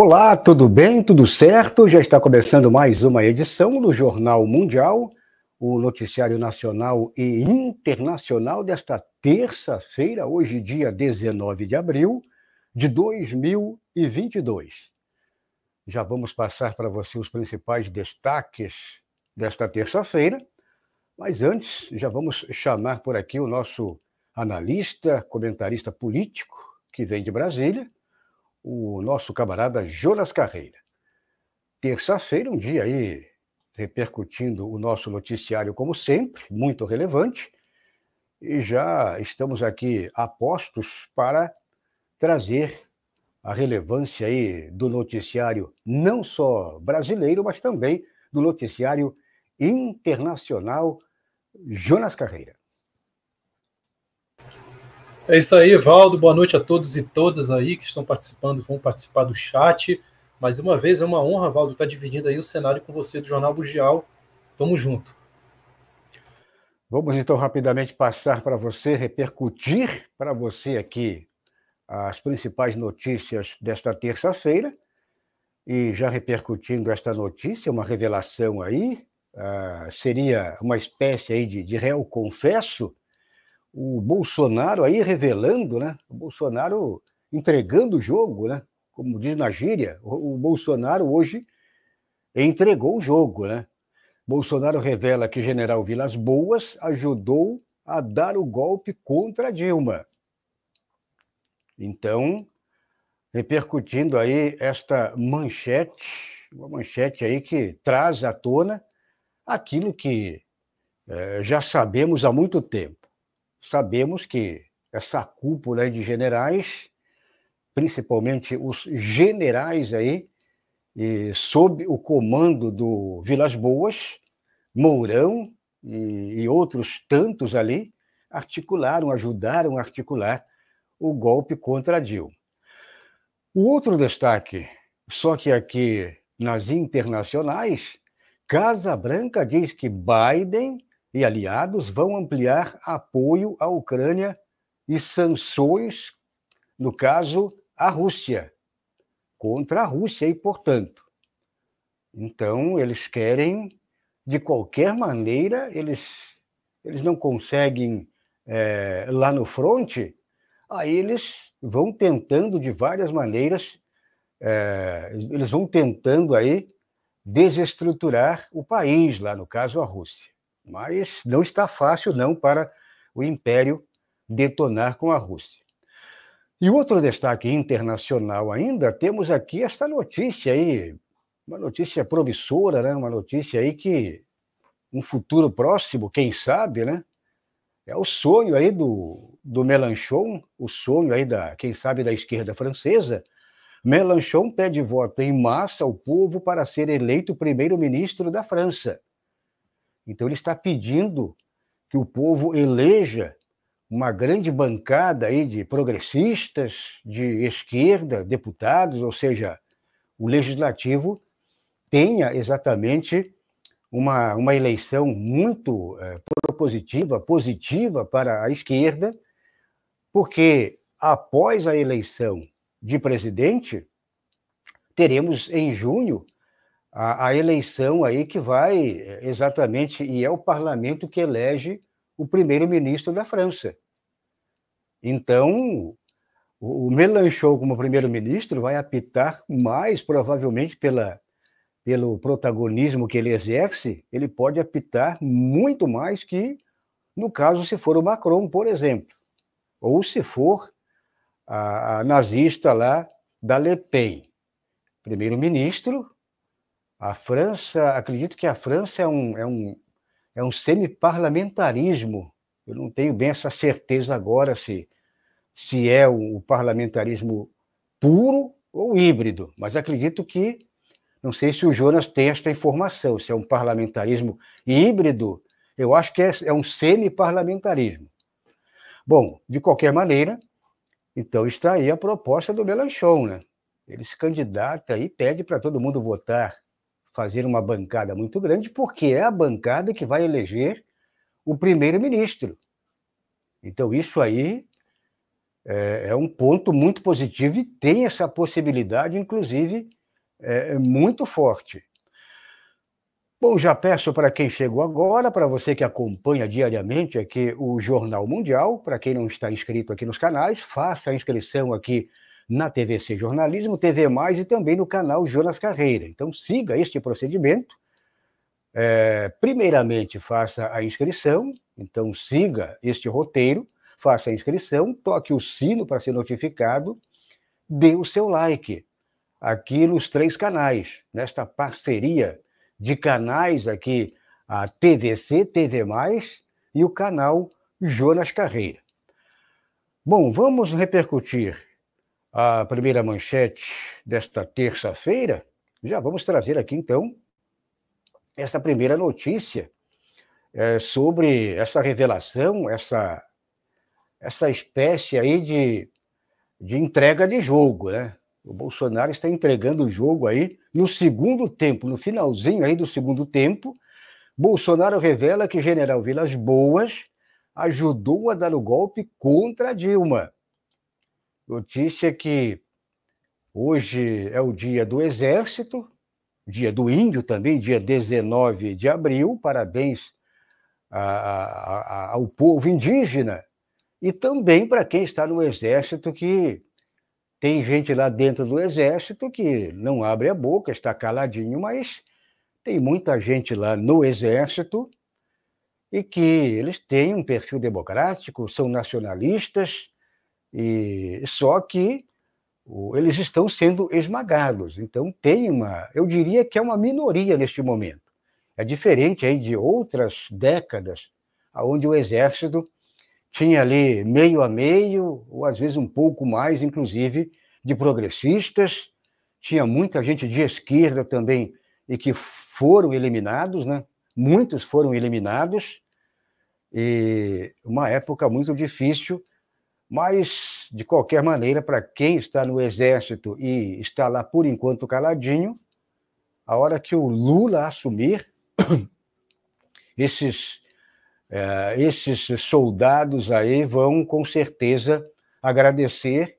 Olá, tudo bem? Tudo certo? Já está começando mais uma edição do Jornal Mundial, o noticiário nacional e internacional desta terça-feira, hoje, dia 19 de abril de 2022. Já vamos passar para você os principais destaques desta terça-feira, mas antes já vamos chamar por aqui o nosso analista, comentarista político que vem de Brasília, o nosso camarada Jonas Carreira. Terça-feira, um dia aí repercutindo o nosso noticiário, como sempre, muito relevante, e já estamos aqui apostos para trazer a relevância aí do noticiário não só brasileiro, mas também do noticiário internacional Jonas Carreira. É isso aí, Valdo. Boa noite a todos e todas aí que estão participando, vão participar do chat. Mais uma vez, é uma honra, Valdo, estar tá dividindo aí o cenário com você do Jornal Bugial. Tamo junto. Vamos então rapidamente passar para você, repercutir para você aqui as principais notícias desta terça-feira. E já repercutindo esta notícia, uma revelação aí, uh, seria uma espécie aí de, de réu confesso, o Bolsonaro aí revelando, né? O Bolsonaro entregando o jogo, né? Como diz na gíria, o, Bolsonaro hoje entregou o jogo, né? Bolsonaro revela que General Vilas Boas ajudou a dar o golpe contra Dilma. Então, repercutindo aí esta manchete, uma manchete aí que traz à tona aquilo que eh, já sabemos há muito tempo sabemos que essa cúpula de generais, principalmente os generais aí, sob o comando do Vilas Boas, Mourão e, e outros tantos ali, articularam, ajudaram a articular o golpe contra a Dilma. O outro destaque, só que aqui nas internacionais, Casa Branca diz que Biden e aliados vão ampliar apoio à Ucrânia e sanções, no caso, à Rússia, contra a Rússia e, portanto. Então, eles querem, de qualquer maneira, eles, eles não conseguem é, lá no fronte, aí eles vão tentando de várias maneiras, é, eles vão tentando aí desestruturar o país, lá no caso a Rússia. Mas não está fácil, não, para o Império detonar com a Rússia. E outro destaque internacional ainda, temos aqui esta notícia aí, uma notícia promissora, né? uma notícia aí que um futuro próximo, quem sabe, né? É o sonho aí do, do Melanchon, o sonho aí da, quem sabe, da esquerda francesa. Melanchon pede voto em massa ao povo para ser eleito primeiro-ministro da França. Então, ele está pedindo que o povo eleja uma grande bancada aí de progressistas, de esquerda, deputados, ou seja, o legislativo tenha exatamente uma, uma eleição muito é, propositiva, positiva para a esquerda, porque após a eleição de presidente, teremos em junho a, a eleição aí que vai é, exatamente, e é o parlamento que elege o primeiro-ministro da França. Então, o Melanchon como primeiro-ministro vai apitar mais provavelmente pela, pelo protagonismo que ele exerce, ele pode apitar muito mais que no caso se for o Macron, por exemplo, ou se for a, a nazista lá da Le Pen. Primeiro-ministro a França, acredito que a França é um, é um, é um semiparlamentarismo. Eu não tenho bem essa certeza agora se, se é o parlamentarismo puro ou híbrido, mas acredito que, não sei se o Jonas tem esta informação, se é um parlamentarismo híbrido, eu acho que é, é um semi-parlamentarismo. Bom, de qualquer maneira, então está aí a proposta do Melanchon, né? Ele se candidata e pede para todo mundo votar fazer uma bancada muito grande, porque é a bancada que vai eleger o primeiro-ministro. Então, isso aí é, é, um ponto muito positivo e tem essa possibilidade, inclusive, é, é, muito forte. Bom, já peço para quem chegou agora, para você que acompanha diariamente aqui o Jornal Mundial, para quem não está inscrito aqui nos canais, faça a inscrição aqui na TVC Jornalismo, TV Mais e também no canal Jonas Carreira. Então siga este procedimento. É, primeiramente, faça a inscrição, então siga este roteiro, faça a inscrição, toque o sino para ser notificado, dê o seu like aqui nos três canais, nesta parceria de canais aqui, a TVC, TV Mais e o canal Jonas Carreira. Bom, vamos repercutir a primeira manchete desta terça-feira, já vamos trazer aqui então essa primeira notícia é, sobre essa revelação, essa, essa espécie aí de, de entrega de jogo, né? O Bolsonaro está entregando o jogo aí no segundo tempo, no finalzinho aí do segundo tempo. Bolsonaro revela que General Vilas Boas ajudou a dar o golpe contra Dilma. Notícia que hoje é o dia do Exército, dia do Índio também, dia 19 de abril. Parabéns a, a, a, ao povo indígena e também para quem está no Exército, que tem gente lá dentro do Exército que não abre a boca, está caladinho, mas tem muita gente lá no Exército e que eles têm um perfil democrático, são nacionalistas e só que eles estão sendo esmagados. Então tem uma, eu diria que é uma minoria neste momento. É diferente aí de outras décadas, onde o exército tinha ali meio a meio, ou às vezes um pouco mais, inclusive, de progressistas. Tinha muita gente de esquerda também e que foram eliminados, né? Muitos foram eliminados e uma época muito difícil mas, de qualquer maneira, para quem está no Exército e está lá por enquanto caladinho, a hora que o Lula assumir, esses, é, esses soldados aí vão com certeza agradecer.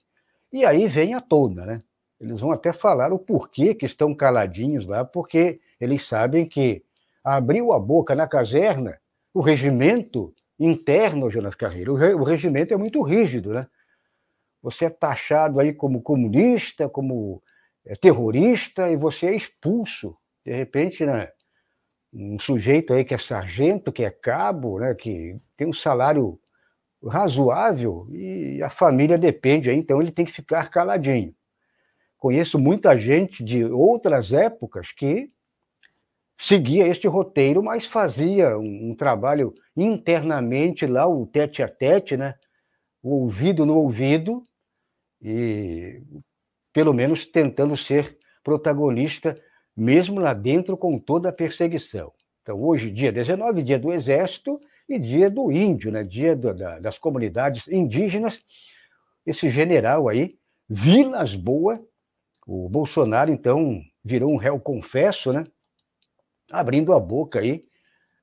E aí vem a tona, né? Eles vão até falar o porquê que estão caladinhos lá, porque eles sabem que abriu a boca na caserna, o regimento interno Jonas Carreira O, regimento é muito rígido, né? Você é taxado aí como comunista, como é, terrorista e você é expulso. De repente, né? Um sujeito aí que é sargento, que é cabo, né? Que tem um salário razoável e a família depende aí, então ele tem que ficar caladinho. Conheço muita gente de outras épocas que seguia este roteiro, mas fazia um, um, trabalho internamente lá, o tete a tete, né? o ouvido no ouvido, e pelo menos tentando ser protagonista, mesmo lá dentro com toda a perseguição. Então, hoje, dia 19, dia do Exército e dia do Índio, né? dia do, da, das comunidades indígenas, esse general aí, Vilas Boa, o Bolsonaro, então, virou um réu confesso, né? abrindo a boca aí,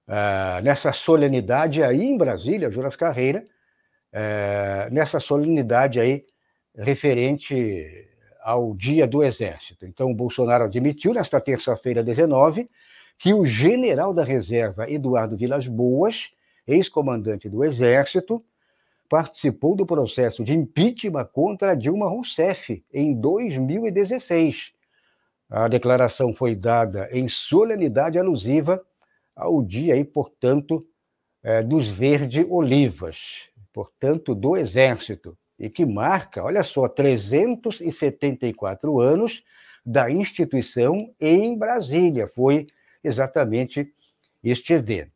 uh, nessa solenidade aí em Brasília, Juras Carreira, uh, nessa solenidade aí referente ao Dia do Exército. Então, Bolsonaro admitiu, nesta terça-feira, 19, que o general da reserva Eduardo Vilas Boas, ex-comandante do Exército, participou do processo de impeachment contra Dilma Rousseff em 2016 a declaração foi dada em solenidade alusiva ao dia, aí, portanto, é, dos Verde Olivas, portanto, do Exército, e que marca, olha só, 374 anos da instituição em Brasília. Foi exatamente este evento.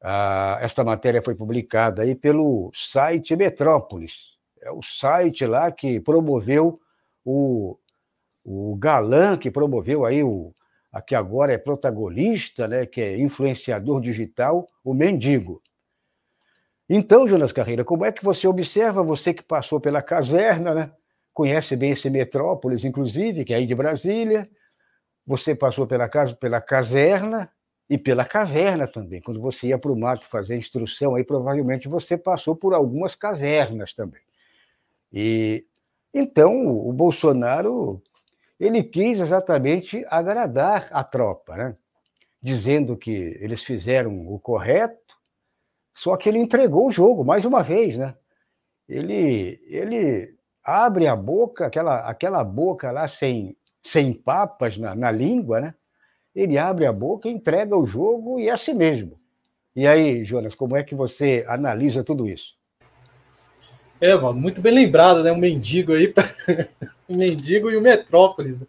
Ah, esta matéria foi publicada aí pelo site Metrópolis, é o site lá que promoveu o o galã que promoveu aí o a que agora é protagonista, né, que é influenciador digital, o mendigo. Então, Jonas Carreira, como é que você observa, você que passou pela caserna, né, conhece bem esse Metrópolis, inclusive, que é aí de Brasília, você passou pela, casa, pela caserna e pela caverna também. Quando você ia para o mato fazer instrução, aí provavelmente você passou por algumas cavernas também. E então o Bolsonaro ele quis exatamente agradar a tropa, né? dizendo que eles fizeram o correto, só que ele entregou o jogo mais uma vez, né? Ele, ele abre a boca, aquela, aquela boca lá sem, sem papas na, na língua, né? Ele abre a boca, entrega o jogo e é assim mesmo. E aí, Jonas, como é que você analisa tudo isso? É, Val, muito bem lembrado, né? Um mendigo aí. Mendigo e o Metrópolis. Né?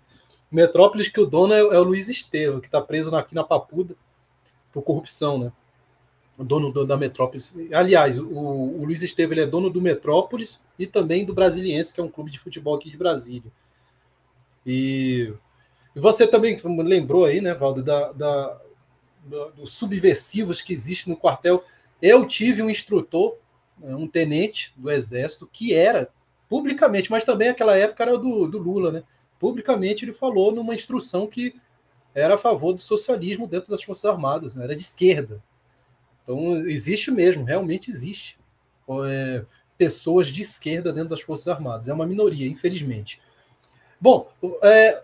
Metrópolis que o dono é, é o Luiz Estevam, que está preso aqui na Papuda por corrupção, né? O dono do, da Metrópolis. Aliás, o, o Luiz Estevam ele é dono do Metrópolis e também do Brasiliense, que é um clube de futebol aqui de Brasília. E, e você também lembrou aí, né, Valdo, da, da, da, dos subversivos que existem no quartel. Eu tive um instrutor, né, um tenente do Exército, que era publicamente, mas também aquela época era do, do Lula, né? Publicamente ele falou numa instrução que era a favor do socialismo dentro das Forças Armadas, né? era de esquerda. Então existe mesmo, realmente existe. É, pessoas de esquerda dentro das Forças Armadas. É uma minoria, infelizmente. Bom, é,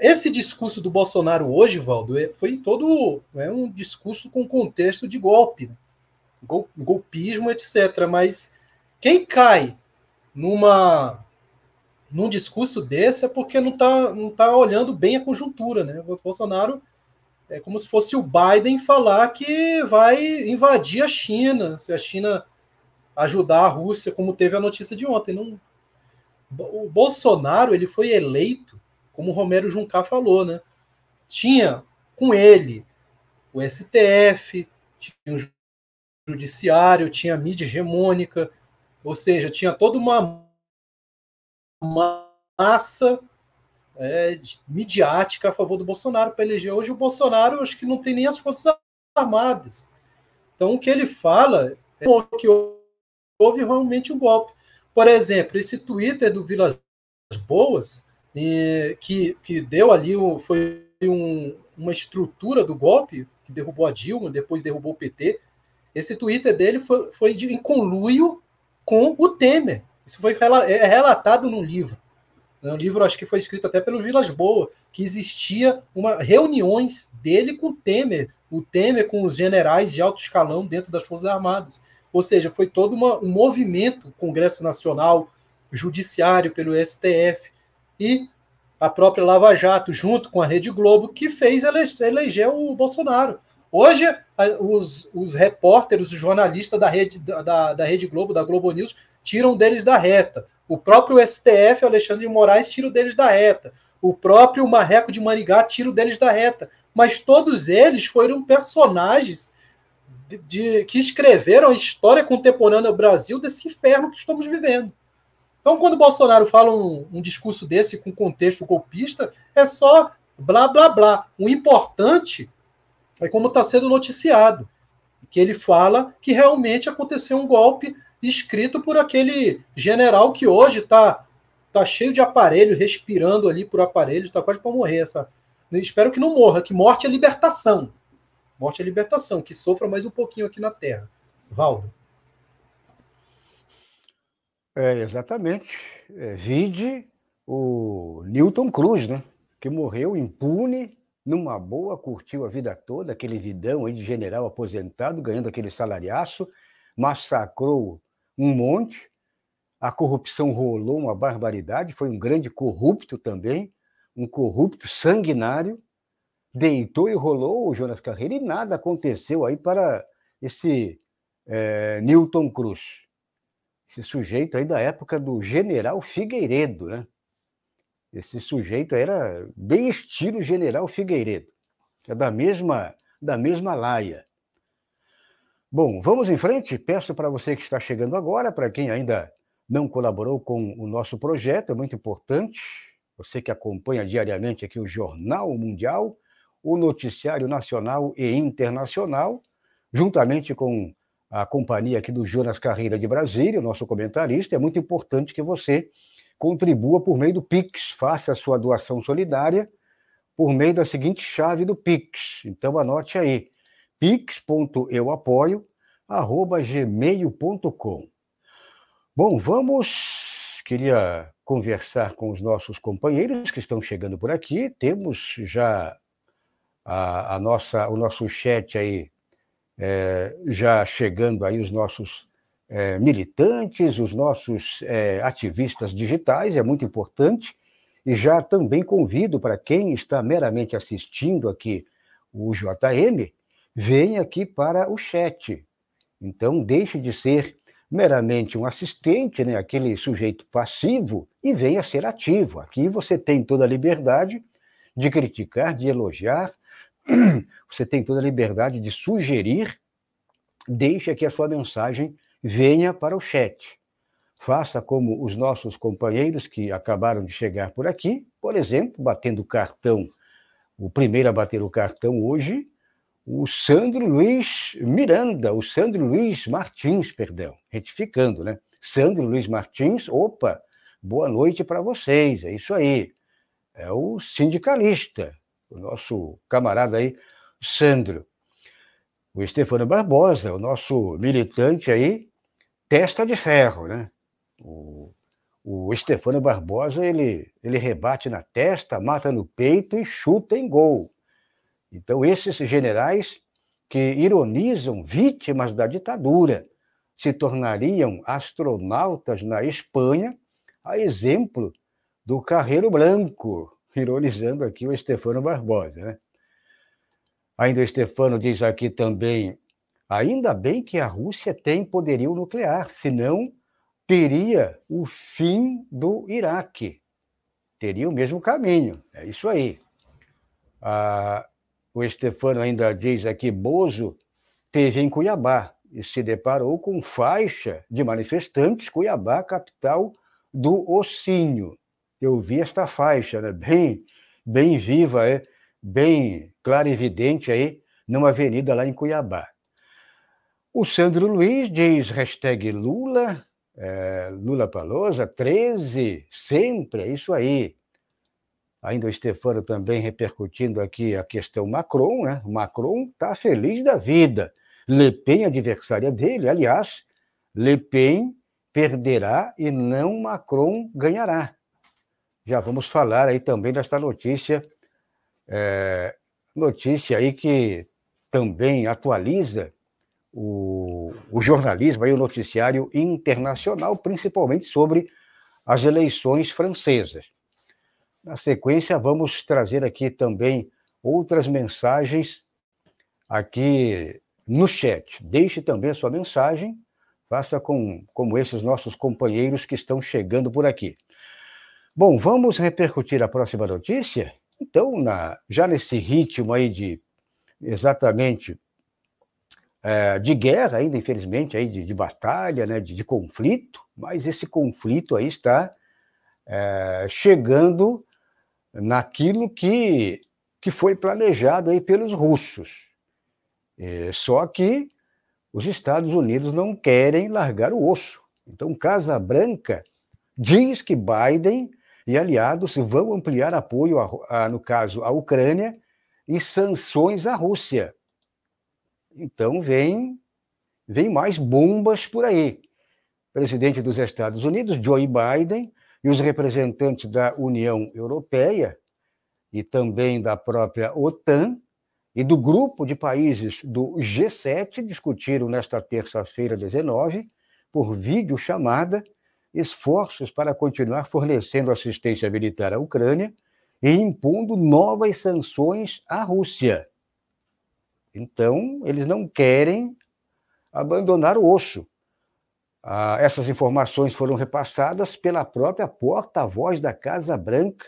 esse discurso do Bolsonaro hoje, Valdo, é, foi todo é, um discurso com contexto de golpe, né? golpismo, etc. Mas quem cai numa num discurso desse é porque não está não tá olhando bem a conjuntura, né? O Bolsonaro é como se fosse o Biden falar que vai invadir a China, se a China ajudar a Rússia, como teve a notícia de ontem. Não... O Bolsonaro ele foi eleito, como o Romero Juncar falou, né? Tinha com ele o STF, tinha o judiciário, tinha a mídia hegemônica, ou seja, tinha toda uma massa é, midiática a favor do Bolsonaro para eleger. Hoje o Bolsonaro acho que não tem nem as Forças Armadas. Então o que ele fala é que houve realmente um golpe. Por exemplo, esse Twitter do Vilas Boas, é, que, que deu ali, foi um, uma estrutura do golpe, que derrubou a Dilma, depois derrubou o PT. Esse Twitter dele foi, foi de, em conluio com o Temer. Isso foi é, é relatado num livro. Um né? livro, acho que foi escrito até pelo Vilas Boa, que existia uma reuniões dele com o Temer, o Temer com os generais de alto escalão dentro das Forças Armadas. Ou seja, foi todo uma, um movimento, Congresso Nacional, Judiciário, pelo STF e a própria Lava Jato, junto com a Rede Globo, que fez eleger o Bolsonaro. Hoje, os, os repórteres, os jornalistas da Rede, da, da Rede Globo, da Globo News, tiram deles da reta. O próprio STF, Alexandre de Moraes, tira deles da reta. O próprio Marreco de Manigá tira deles da reta. Mas todos eles foram personagens de, de, que escreveram a história contemporânea do Brasil desse inferno que estamos vivendo. Então, quando o Bolsonaro fala um, um discurso desse com contexto golpista, é só blá blá blá. O importante é como está sendo noticiado, que ele fala que realmente aconteceu um golpe escrito por aquele general que hoje está tá cheio de aparelho, respirando ali por aparelho, está quase para morrer. Essa... Né? Espero que não morra, que morte é libertação. Morte é libertação, que sofra mais um pouquinho aqui na Terra. Valdo. É, exatamente. É, vide o Newton Cruz, né? Que morreu impune numa boa, curtiu a vida toda, aquele vidão aí de general aposentado, ganhando aquele salariaço, massacrou um monte, a corrupção rolou uma barbaridade, foi um grande corrupto também, um corrupto sanguinário, deitou e rolou o Jonas Carreira e nada aconteceu aí para esse é, Newton Cruz, esse sujeito aí da época do general Figueiredo, né? Esse sujeito era bem estilo general Figueiredo, é da mesma, da mesma laia. Bom, vamos em frente. Peço para você que está chegando agora, para quem ainda não colaborou com o nosso projeto, é muito importante. Você que acompanha diariamente aqui o Jornal Mundial, o Noticiário Nacional e Internacional, juntamente com a companhia aqui do Jonas Carreira de Brasília, o nosso comentarista, é muito importante que você contribua por meio do Pix, faça a sua doação solidária por meio da seguinte chave do Pix. Então anote aí: pix.euapoio@gmail.com. Bom, vamos queria conversar com os nossos companheiros que estão chegando por aqui. Temos já a, a nossa o nosso chat aí é, já chegando aí os nossos é, militantes, os nossos é, ativistas digitais, é muito importante. E já também convido para quem está meramente assistindo aqui o JM, venha aqui para o chat. Então, deixe de ser meramente um assistente, né, aquele sujeito passivo, e venha ser ativo. Aqui você tem toda a liberdade de criticar, de elogiar, você tem toda a liberdade de sugerir. Deixe aqui a sua mensagem venha para o chat. Faça como os nossos companheiros que acabaram de chegar por aqui, por exemplo, batendo cartão. O primeiro a bater o cartão hoje, o Sandro Luiz Miranda, o Sandro Luiz Martins, perdão, retificando, né? Sandro Luiz Martins, opa, boa noite para vocês, é isso aí. É o sindicalista, o nosso camarada aí, Sandro. O Estefano Barbosa, o nosso militante aí, testa de ferro, né? O, o Stefano Barbosa, ele, ele rebate na testa, mata no peito e chuta em gol. Então, esses generais que ironizam vítimas da ditadura se tornariam astronautas na Espanha, a exemplo do Carreiro Branco, ironizando aqui o Stefano Barbosa, né? Ainda o Stefano diz aqui também Ainda bem que a Rússia tem poderio nuclear, senão teria o fim do Iraque. Teria o mesmo caminho, é isso aí. Ah, o Estefano ainda diz aqui: Bozo teve em Cuiabá e se deparou com faixa de manifestantes, Cuiabá, capital do Ossinho. Eu vi esta faixa, né? bem, bem viva, é? bem clara e evidente aí, numa avenida lá em Cuiabá. O Sandro Luiz diz hashtag Lula, é, Lula Palosa, 13, sempre, é isso aí. Ainda o Stefano também repercutindo aqui a questão Macron, né? Macron está feliz da vida. Le Pen, adversária dele, aliás, Le Pen perderá e não Macron ganhará. Já vamos falar aí também desta notícia, é, notícia aí que também atualiza o, o jornalismo e o noticiário internacional, principalmente sobre as eleições francesas. Na sequência, vamos trazer aqui também outras mensagens aqui no chat. Deixe também a sua mensagem, faça com, como esses nossos companheiros que estão chegando por aqui. Bom, vamos repercutir a próxima notícia? Então, na, já nesse ritmo aí de exatamente é, de guerra ainda, infelizmente, aí de, de batalha, né, de, de, conflito, mas esse conflito aí está é, chegando naquilo que, que foi planejado aí pelos russos. É, só que os Estados Unidos não querem largar o osso. Então, Casa Branca diz que Biden e aliados vão ampliar apoio, a, a, no caso, à Ucrânia e sanções à Rússia. Então vem, vem mais bombas por aí. Presidente dos Estados Unidos, Joe Biden, e os representantes da União Europeia e também da própria OTAN e do grupo de países do G7 discutiram nesta terça-feira 19 por vídeo chamada esforços para continuar fornecendo assistência militar à Ucrânia e impondo novas sanções à Rússia. Então, eles não querem abandonar o osso. Ah, essas informações foram repassadas pela própria porta-voz da Casa Branca,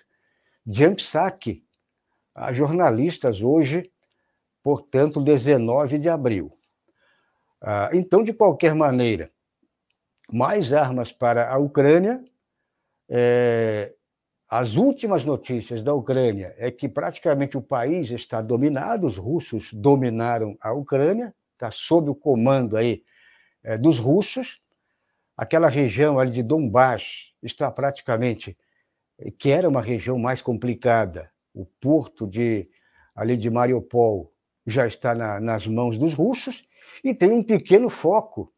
Jan Psaki, a jornalistas hoje, portanto, 19 de abril. Ah, então, de qualquer maneira, mais armas para a Ucrânia, é, as últimas notícias da Ucrânia é que praticamente o país está dominado, os russos dominaram a Ucrânia, está sob o comando aí é, dos russos. Aquela região ali de Donbass está praticamente, eh, que era uma região mais complicada, o porto de ali de Mariupol já está na, nas mãos dos russos e tem um pequeno foco,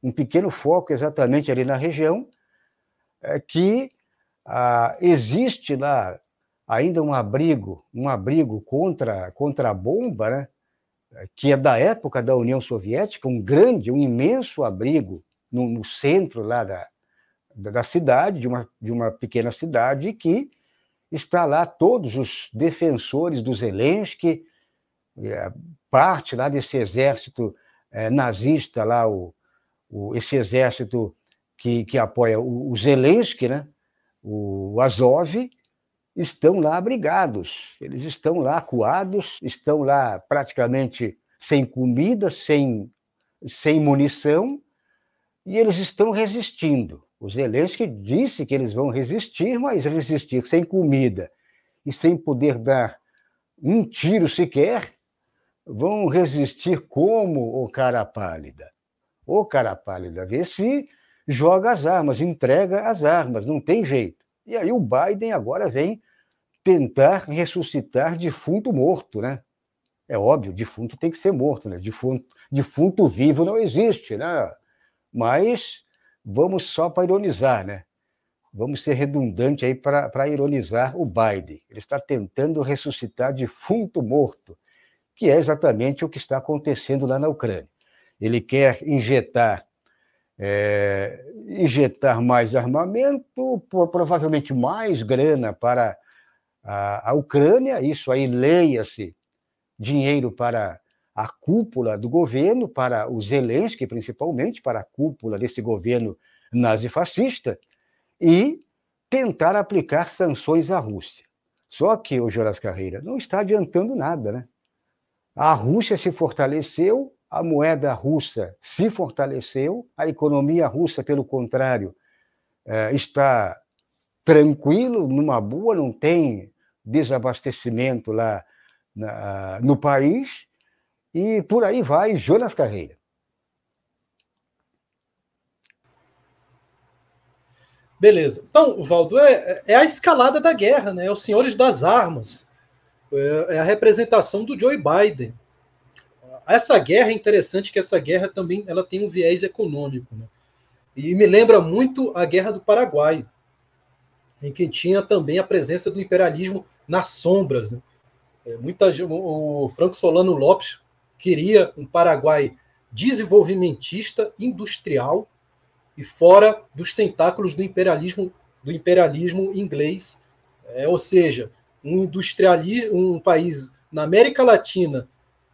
um pequeno foco exatamente ali na região é, que ah, existe lá né, ainda um abrigo, um abrigo contra, contra a bomba, né? que é da época da União Soviética, um grande, um imenso abrigo no, no centro lá da, da cidade, de uma, de uma pequena cidade, que está lá todos os defensores do Zelensky, eh, parte lá desse exército é, nazista lá, o, o, esse exército que, que apoia o, o Zelensky, né? o Azov, estão lá abrigados, eles estão lá acuados, estão lá praticamente sem comida, sem, sem munição, e eles estão resistindo. O Zelensky disse que eles vão resistir, mas resistir sem comida e sem poder dar um tiro sequer, vão resistir como o cara pálida? O cara pálida, vê se joga as armas, entrega as armas, não tem jeito. E aí o Biden agora vem tentar ressuscitar defunto morto, né? É óbvio, defunto tem que ser morto, né? Defunto, defunto vivo não existe, né? Mas vamos só para ironizar, né? Vamos ser redundante aí para ironizar o Biden. Ele está tentando ressuscitar defunto morto, que é exatamente o que está acontecendo lá na Ucrânia. Ele quer injetar é, injetar mais armamento, provavelmente mais grana para a, a Ucrânia, isso aí leia-se dinheiro para a cúpula do governo, para o Zelensky principalmente, para a cúpula desse governo nazifascista, e tentar aplicar sanções à Rússia. Só que, o Joras Carreira, não está adiantando nada, né? A Rússia se fortaleceu, a moeda russa se fortaleceu, a economia russa, pelo contrário, é, está tranquilo, numa boa, não tem desabastecimento lá no país, e por aí vai Jonas Carreira. Beleza. Então, Valdo, é, é, a escalada da guerra, né? É os senhores das armas. É, é a representação do Joe Biden. Essa guerra é interessante que essa guerra também ela tem um viés econômico. Né? E me lembra muito a Guerra do Paraguai, em que tinha também a presença do imperialismo nas sombras. Né? É, muita, o Franco Solano Lopes queria um Paraguai desenvolvimentista, industrial e fora dos tentáculos do imperialismo do imperialismo inglês, é, ou seja, um industriali, um país na América Latina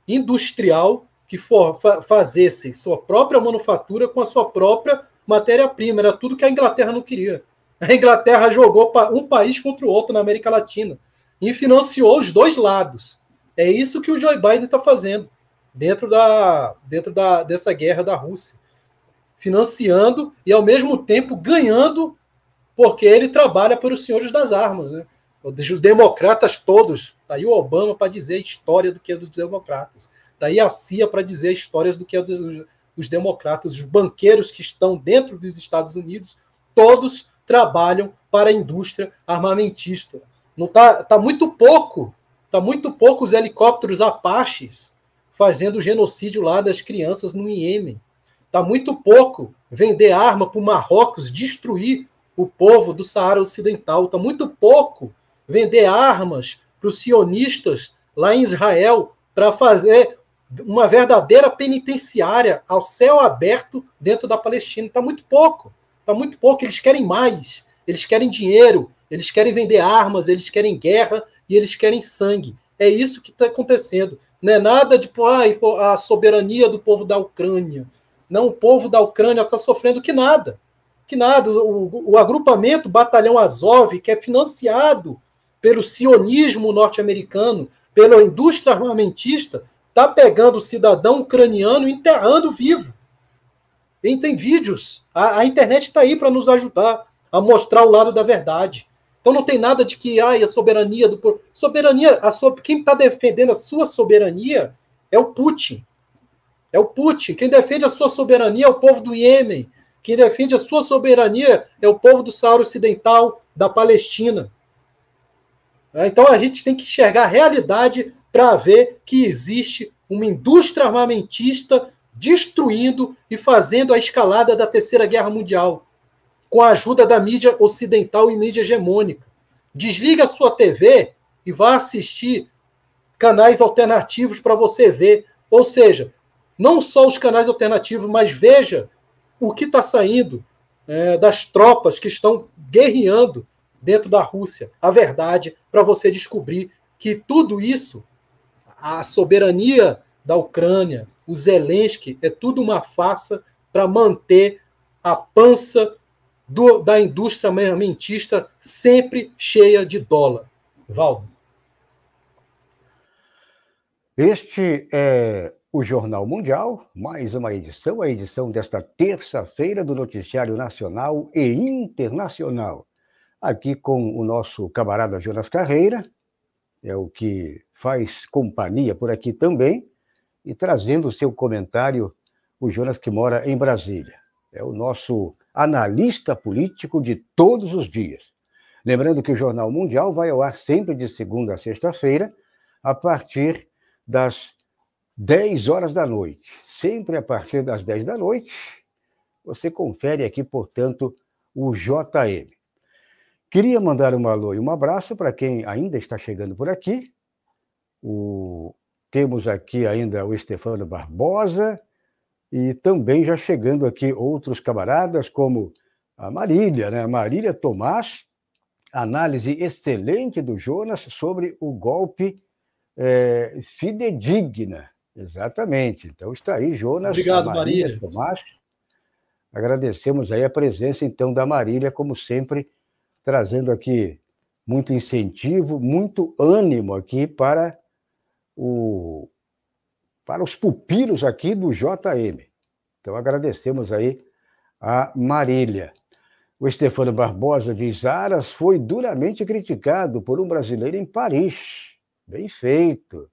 industrial que for, fa sua própria manufatura com a sua própria matéria-prima. Era tudo que a Inglaterra não queria. A Inglaterra jogou um país contra o outro na América Latina e financiou os dois lados. É isso que o Joe Biden está fazendo dentro, da, dentro da, dessa guerra da Rússia. Financiando e, ao mesmo tempo, ganhando, porque ele trabalha para os senhores das armas. Né? os democratas todos. Daí tá o Obama para dizer a história do que é dos democratas. Daí tá a CIA para dizer histórias do que é dos, democratas. Os banqueiros que estão dentro dos Estados Unidos, todos trabalham para a indústria armamentista. Não tá, tá muito pouco, tá muito pouco os helicópteros Apaches fazendo genocídio lá das crianças no Iêmen. Tá muito pouco vender arma para o Marrocos destruir o povo do Saara Ocidental. Tá muito pouco vender armas para os sionistas lá em Israel para fazer uma verdadeira penitenciária ao céu aberto dentro da Palestina. Está muito pouco, está muito pouco. Eles querem mais, eles querem dinheiro, eles querem vender armas, eles querem guerra e eles querem sangue. É isso que está acontecendo. Não é nada de ah, a soberania do povo da Ucrânia. Não, o povo da Ucrânia está sofrendo que nada. Que nada. O, o, o agrupamento Batalhão Azov, que é financiado pelo sionismo norte-americano, pela indústria armamentista, está pegando o cidadão ucraniano e enterrando vivo. E tem vídeos. A, a internet está aí para nos ajudar a mostrar o lado da verdade. Então não tem nada de que ai, a soberania do povo. Soberania, a so... quem está defendendo a sua soberania é o Putin. É o Putin. Quem defende a sua soberania é o povo do Iêmen. Quem defende a sua soberania é o povo do Saara Ocidental, da Palestina. É, então a gente tem que enxergar a realidade para ver que existe uma indústria armamentista destruindo e fazendo a escalada da Terceira Guerra Mundial, com a ajuda da mídia ocidental e mídia hegemônica. Desliga a sua TV e vá assistir canais alternativos para você ver. Ou seja, não só os canais alternativos, mas veja o que está saindo é, das tropas que estão guerreando dentro da Rússia, a verdade, para você descobrir que tudo isso, a soberania da Ucrânia, o Zelensky, é tudo uma farsa para manter a pança do, da indústria armamentista sempre cheia de dólar. Valdo. Este é o Jornal Mundial, mais uma edição, a edição desta terça-feira do Noticiário Nacional e Internacional aqui com o nosso camarada Jonas Carreira, é o que faz companhia por aqui também, e trazendo o seu comentário, o Jonas que mora em Brasília. É o nosso analista político de todos os dias. Lembrando que o Jornal Mundial vai ao ar sempre de segunda a sexta-feira, a partir das 10 horas da noite. Sempre a partir das 10 da noite, você confere aqui, portanto, o JM. Queria mandar um alô e um abraço para quem ainda está chegando por aqui. O... Temos aqui ainda o Stefano Barbosa e também já chegando aqui outros camaradas, como a Marília, né? Marília Tomás, análise excelente do Jonas sobre o golpe é, fidedigna. Exatamente. Então está aí, Jonas. Obrigado, Marília. Marília. Tomás. Agradecemos aí a presença, então, da Marília, como sempre, trazendo aqui muito incentivo, muito ânimo aqui para, o, para os pupilos aqui do JM. Então agradecemos aí a Marília. O Stefano Barbosa diz: Aras foi duramente criticado por um brasileiro em Paris. Bem feito,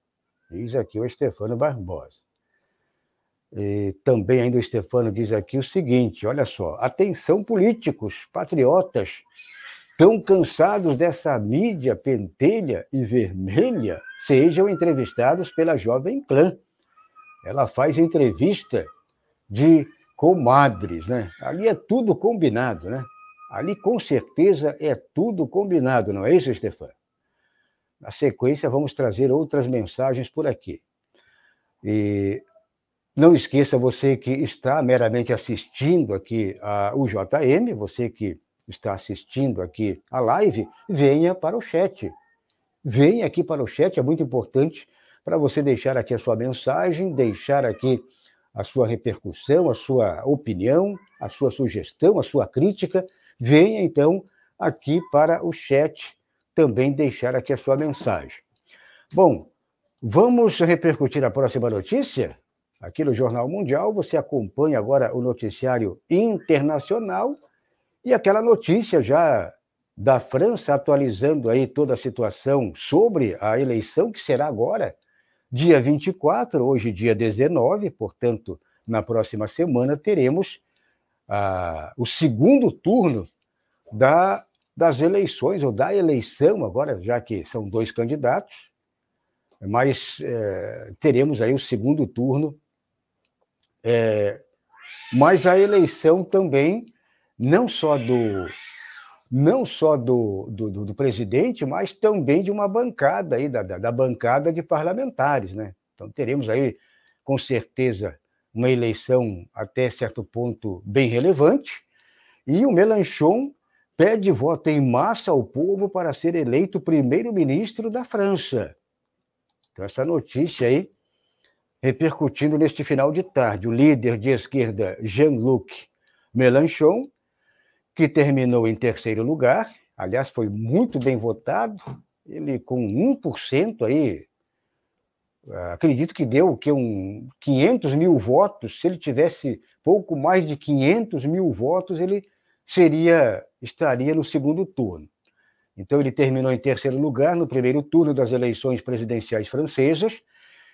diz aqui o Stefano Barbosa. E também ainda o Stefano diz aqui o seguinte: olha só, atenção políticos, patriotas, tão cansados dessa mídia pentelha e vermelha, sejam entrevistados pela Jovem Clã. Ela faz entrevista de comadres, né? Ali é tudo combinado, né? Ali com certeza é tudo combinado, não é isso, Stefan? Na sequência, vamos trazer outras mensagens por aqui. E não esqueça você que está meramente assistindo aqui a JM, você que está assistindo aqui a live, venha para o chat. Venha aqui para o chat, é muito importante para você deixar aqui a sua mensagem, deixar aqui a sua repercussão, a sua opinião, a sua sugestão, a sua crítica. Venha então aqui para o chat também deixar aqui a sua mensagem. Bom, vamos repercutir a próxima notícia? Aqui no Jornal Mundial você acompanha agora o noticiário internacional e aquela notícia já da França atualizando aí toda a situação sobre a eleição que será agora, dia 24, hoje dia 19, portanto, na próxima semana teremos ah, o segundo turno da, das eleições, ou da eleição, agora já que são dois candidatos, mas eh, teremos aí o segundo turno. Eh, mas a eleição também não só do não só do, do, do presidente, mas também de uma bancada aí, da, da bancada de parlamentares, né? Então teremos aí, com certeza, uma eleição até certo ponto bem relevante, e o Melanchon pede voto em massa ao povo para ser eleito primeiro-ministro da França. Então, essa notícia aí repercutindo neste final de tarde. O líder de esquerda, Jean-Luc Melanchon, que terminou em terceiro lugar, aliás, foi muito bem votado, ele com 1% aí, ah, acredito que deu que um 500 mil votos, se ele tivesse pouco mais de 500 mil votos, ele seria estaria no segundo turno. Então ele terminou em terceiro lugar no primeiro turno das eleições presidenciais francesas.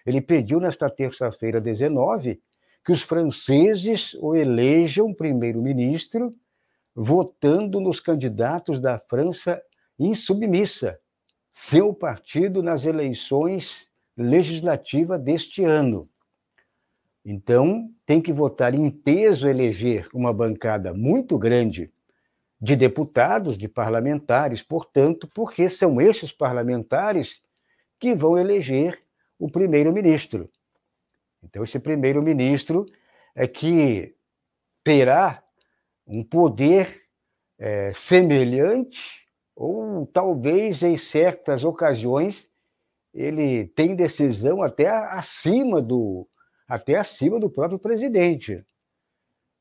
Ele pediu nesta terça-feira 19 que os franceses o elejam primeiro-ministro votando nos candidatos da França insubmissa, seu partido nas eleições legislativas deste ano. Então, tem que votar em peso eleger uma bancada muito grande de deputados, de parlamentares, portanto, porque são esses parlamentares que vão eleger o primeiro-ministro. Então, esse primeiro-ministro é que terá um poder é, semelhante, ou talvez em certas ocasiões ele tem decisão até acima do até acima do próprio presidente.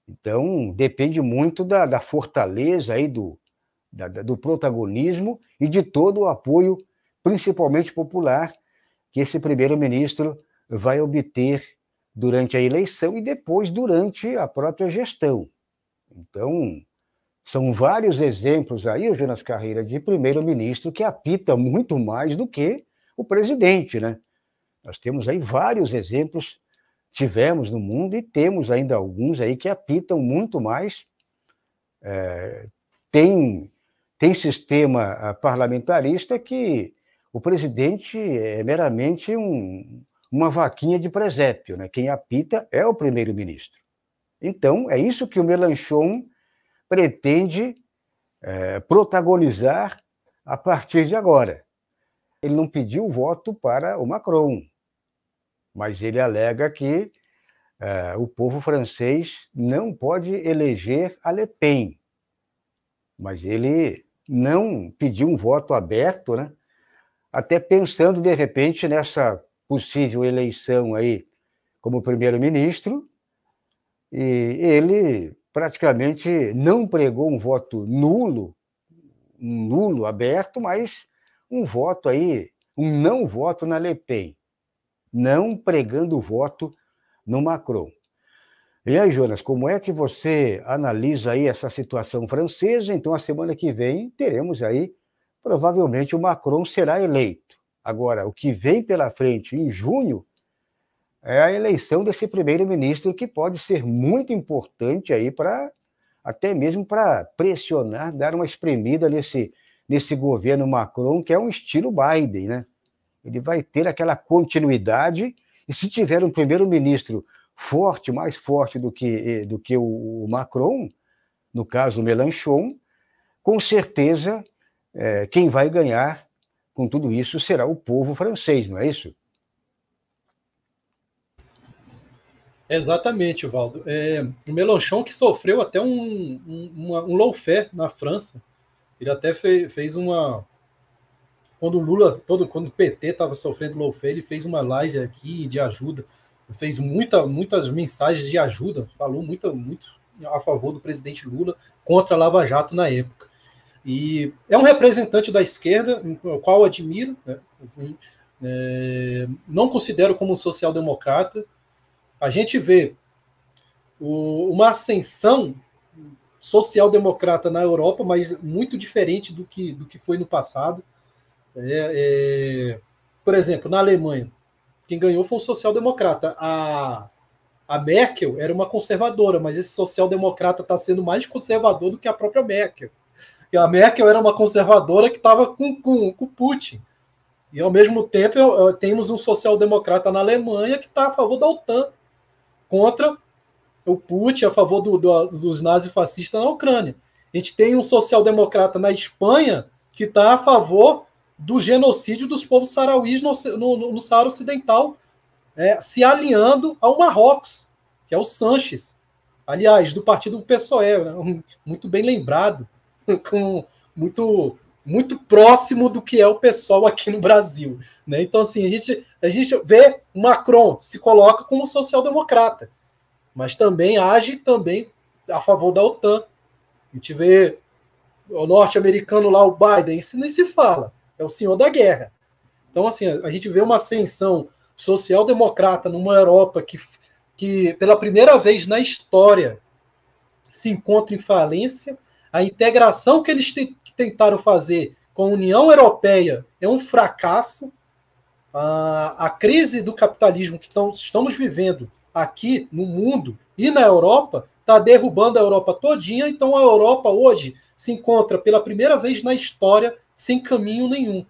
Então depende muito da, da fortaleza aí do da, do protagonismo e de todo o apoio, principalmente popular, que esse primeiro-ministro vai obter durante a eleição e depois durante a própria gestão. Então, são vários exemplos aí, hoje nas carreiras de primeiro-ministro, que apita muito mais do que o presidente, né? Nós temos aí vários exemplos, tivemos no mundo e temos ainda alguns aí que apitam muito mais. É, tem, tem sistema ah, parlamentarista que o presidente é meramente um, uma vaquinha de presépio, né? Quem apita é o primeiro-ministro. Então, é isso que o Melanchon pretende é, protagonizar a partir de agora. Ele não pediu voto para o Macron, mas ele alega que é, o povo francês não pode eleger a Le Pen. Mas ele não pediu um voto aberto, né? até pensando, de repente, nessa possível eleição aí como primeiro-ministro, e ele praticamente não pregou um voto nulo, um nulo aberto, mas um voto aí, um não voto na Le Pen, não pregando o voto no Macron. E aí, Jonas, como é que você analisa aí essa situação francesa? Então, a semana que vem teremos aí, provavelmente, o Macron será eleito. Agora, o que vem pela frente em junho é a eleição desse primeiro-ministro, que pode ser muito importante aí para até mesmo para pressionar, dar uma espremida nesse, nesse governo Macron, que é um estilo Biden, né? Ele vai ter aquela continuidade, e se tiver um primeiro-ministro forte, mais forte do que, eh, do que o Macron, no caso Melanchon, com certeza é, quem vai ganhar com tudo isso será o povo francês, não é isso? Exatamente, Valdo. É, o Melanchon que sofreu até um, um, uma, um na França. Ele até fez, fez uma. Quando o Lula, todo, quando o PT estava sofrendo lawfare, ele fez uma live aqui de ajuda. Fez muita, muitas mensagens de ajuda, falou muito, muito a favor do presidente Lula contra a Lava Jato na época. E é um representante da esquerda, o qual admiro, né? assim, é, não considero como um social-democrata, a gente vê o, uma ascensão social-democrata na Europa, mas muito diferente do que, do que foi no passado. É, é, por exemplo, na Alemanha, quem ganhou foi um social-democrata. A, a Merkel era uma conservadora, mas esse social-democrata está sendo mais conservador do que a própria Merkel. E a Merkel era uma conservadora que estava com, com, com Putin. E, ao mesmo tempo, eu, eu, temos um social-democrata na Alemanha que está a favor da OTAN contra o Putin, a favor do, do, dos nazifascistas na Ucrânia. A gente tem um social-democrata na Espanha que está a favor do genocídio dos povos sarauís no, no, no Saara Ocidental, é, se aliando ao Marrocos, que é o Sanches. Aliás, do partido PSOE, né? muito bem lembrado, com muito muito próximo do que é o pessoal aqui no Brasil. Né? Então, assim, a gente, a gente vê Macron se coloca como social-democrata, mas também age também a favor da OTAN. A gente vê o norte-americano lá, o Biden, isso nem se fala, é o senhor da guerra. Então, assim, a gente vê uma ascensão social-democrata numa Europa que, que, pela primeira vez na história, se encontra em falência a integração que eles te, tentaram fazer com a União Europeia é um fracasso. A, a crise do capitalismo que tão, estamos vivendo aqui no mundo e na Europa está derrubando a Europa todinha. Então a Europa hoje se encontra pela primeira vez na história sem caminho nenhum.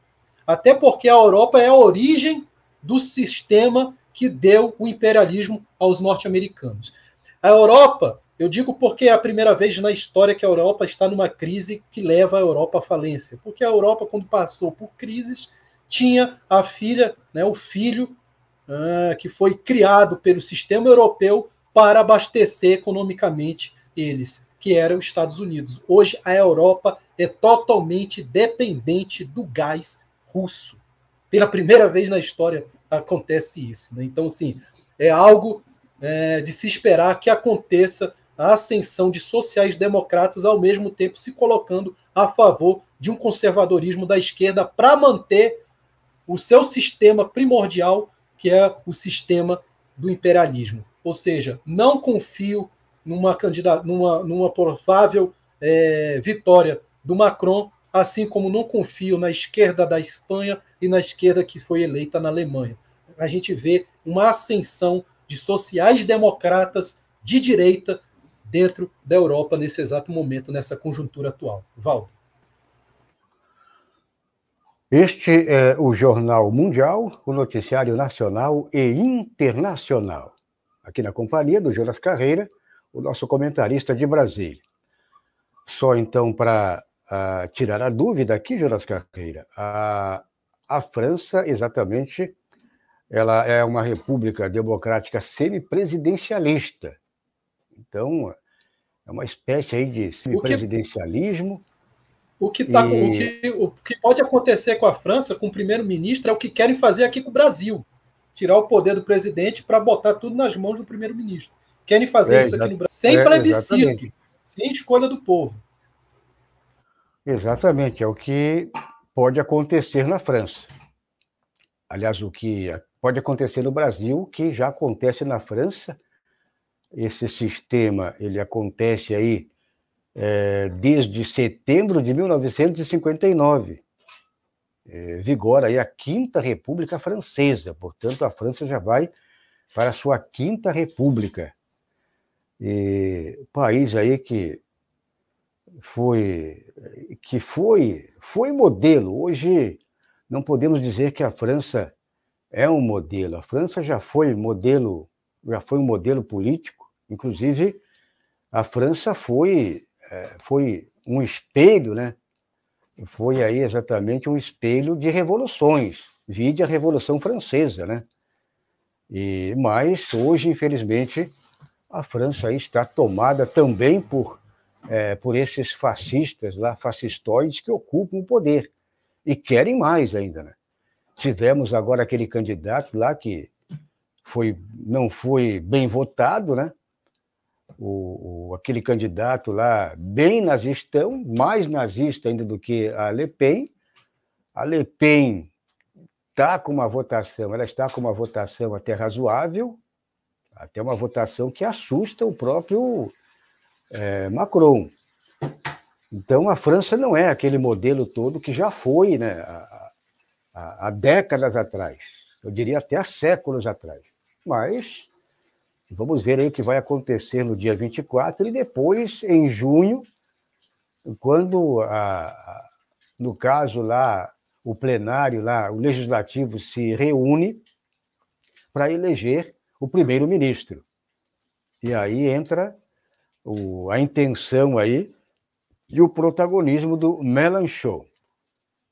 Até porque a Europa é a origem do sistema que deu o imperialismo aos norte-americanos. A Europa eu digo porque é a primeira vez na história que a Europa está numa crise que leva a Europa à falência. Porque a Europa, quando passou por crises, tinha a filha, né, o filho, uh, que foi criado pelo sistema europeu para abastecer economicamente eles, que era os Estados Unidos. Hoje, a Europa é totalmente dependente do gás russo. Pela primeira vez na história acontece isso. Né? Então, assim, é algo é, de se esperar que aconteça a ascensão de sociais-democratas, ao mesmo tempo se colocando a favor de um conservadorismo da esquerda para manter o seu sistema primordial, que é o sistema do imperialismo. Ou seja, não confio numa, candidata, numa, numa provável é, vitória do Macron, assim como não confio na esquerda da Espanha e na esquerda que foi eleita na Alemanha. A gente vê uma ascensão de sociais-democratas de direita dentro da Europa nesse exato momento, nessa conjuntura atual. Valdo. Este é o Jornal Mundial, o noticiário nacional e internacional. Aqui na companhia do Jonas Carreira, o nosso comentarista de Brasília. Só então para ah, tirar a dúvida aqui, Jonas Carreira, a, a França exatamente ela é uma república democrática semipresidencialista. Então, é uma espécie aí de presidencialismo. O que, tá, e... o, que, o que pode acontecer com a França, com o primeiro-ministro, é o que querem fazer aqui com o Brasil. Tirar o poder do presidente para botar tudo nas mãos do primeiro-ministro. Querem fazer é, isso aqui no Brasil. Sem é, plebiscito, exatamente. sem escolha do povo. Exatamente, é o que pode acontecer na França. Aliás, o que pode acontecer no Brasil, que já acontece na França, esse sistema ele acontece aí é, desde setembro de 1959. É, vigora aí a Quinta República Francesa, portanto, a França já vai para a sua Quinta República. E, país aí que foi que foi foi modelo. Hoje não podemos dizer que a França é um modelo. A França já foi modelo, já foi um modelo político Inclusive, a França foi, é, foi um espelho, né? Foi aí exatamente um espelho de revoluções, vide a Revolução Francesa, né? E, mas hoje, infelizmente, a França está tomada também por, é, por esses fascistas lá, fascistoides que ocupam o poder e querem mais ainda, né? Tivemos agora aquele candidato lá que foi, não foi bem votado, né? o, o, aquele candidato lá, bem nazistão, mais nazista ainda do que a Le Pen. A Le Pen está com uma votação, ela está com uma votação até razoável, até uma votação que assusta o próprio é, Macron. Então, a França não é aquele modelo todo que já foi né, há, há, há décadas atrás, eu diria até há séculos atrás. Mas Vamos ver aí o que vai acontecer no dia 24 e depois, em junho, quando, a, no caso lá, o plenário, lá, o legislativo se reúne para eleger o primeiro-ministro. E aí entra o, a intenção aí e o protagonismo do Melanchon.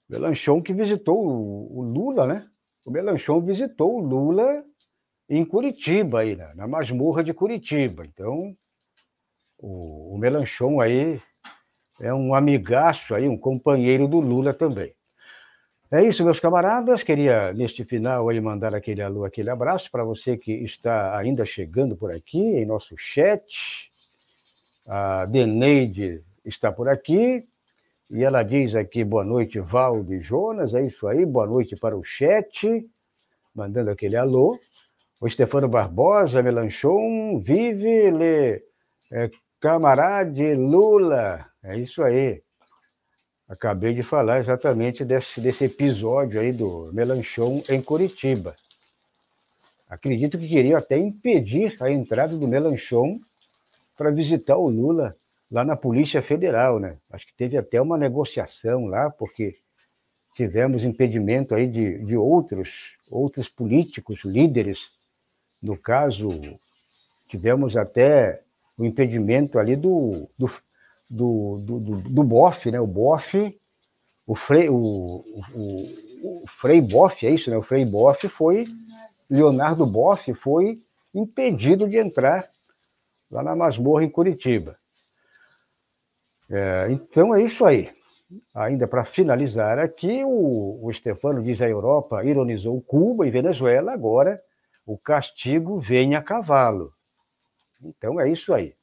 Melanchon que visitou o, o Lula, né? O Melanchon visitou o Lula em Curitiba, aí, né? na masmorra de Curitiba. Então, o, o Melanchon aí é um amigaço aí, um companheiro do Lula também. É isso, meus camaradas. Queria, neste final, aí, mandar aquele alô, aquele abraço para você que está ainda chegando por aqui em nosso chat. A Deneide está por aqui e ela diz aqui: boa noite, Valde Jonas. É isso aí, boa noite para o chat, mandando aquele alô o Stefano Barbosa, Melanchon, vive le é, camarade Lula. É isso aí. Acabei de falar exatamente desse, desse episódio aí do Melanchon em Curitiba. Acredito que queriam até impedir a entrada do Melanchon para visitar o Lula lá na Polícia Federal, né? Acho que teve até uma negociação lá, porque tivemos impedimento aí de, de outros, outros políticos, líderes no caso, tivemos até o impedimento ali do, do, do, do, do, do né? O Boff o Frei, o, o, o Frei Boff, é isso, né? O Frei Boff foi, Leonardo Boff foi impedido de entrar lá na masmorra em Curitiba. É, então é isso aí. Ainda para finalizar aqui, o, o Stefano diz a Europa ironizou Cuba e Venezuela, agora o castigo vem a cavalo. Então é isso aí.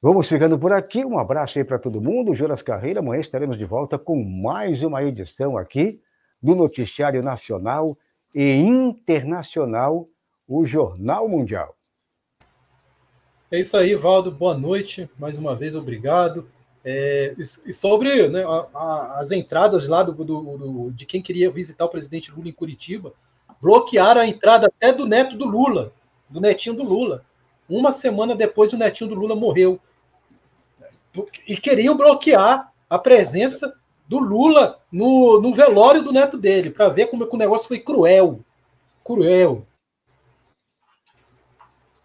Vamos ficando por aqui. Um abraço aí para todo mundo. Jonas Carreira. Amanhã estaremos de volta com mais uma edição aqui do Noticiário Nacional e Internacional, o Jornal Mundial. É isso aí, Valdo. Boa noite. Mais uma vez, obrigado. É, e sobre né, a, a, as entradas lá do, do, do, de quem queria visitar o presidente Lula em Curitiba, Bloquearam a entrada até do neto do Lula, do netinho do Lula. Uma semana depois, o netinho do Lula morreu. E queriam bloquear a presença do Lula no, no velório do neto dele, para ver como é que o negócio foi cruel. Cruel.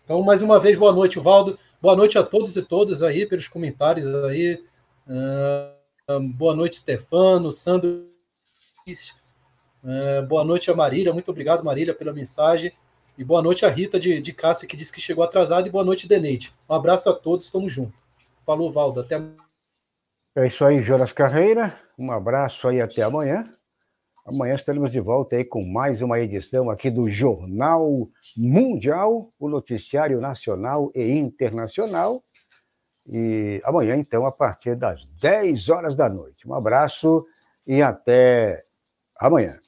Então, mais uma vez, boa noite, Valdo. Boa noite a todos e todas aí pelos comentários aí. Uh, boa noite, Stefano, Sandro. É, boa noite a Marília, muito obrigado, Marília, pela mensagem. E boa noite a Rita de, de Cássia, que disse que chegou atrasada, e boa noite, Deneide. Um abraço a todos, estamos juntos. Falou, Valdo, até É isso aí, Jonas Carreira. Um abraço aí até amanhã. Amanhã estaremos de volta aí com mais uma edição aqui do Jornal Mundial, o noticiário nacional e internacional. E amanhã, então, a partir das 10 horas da noite. Um abraço e até amanhã.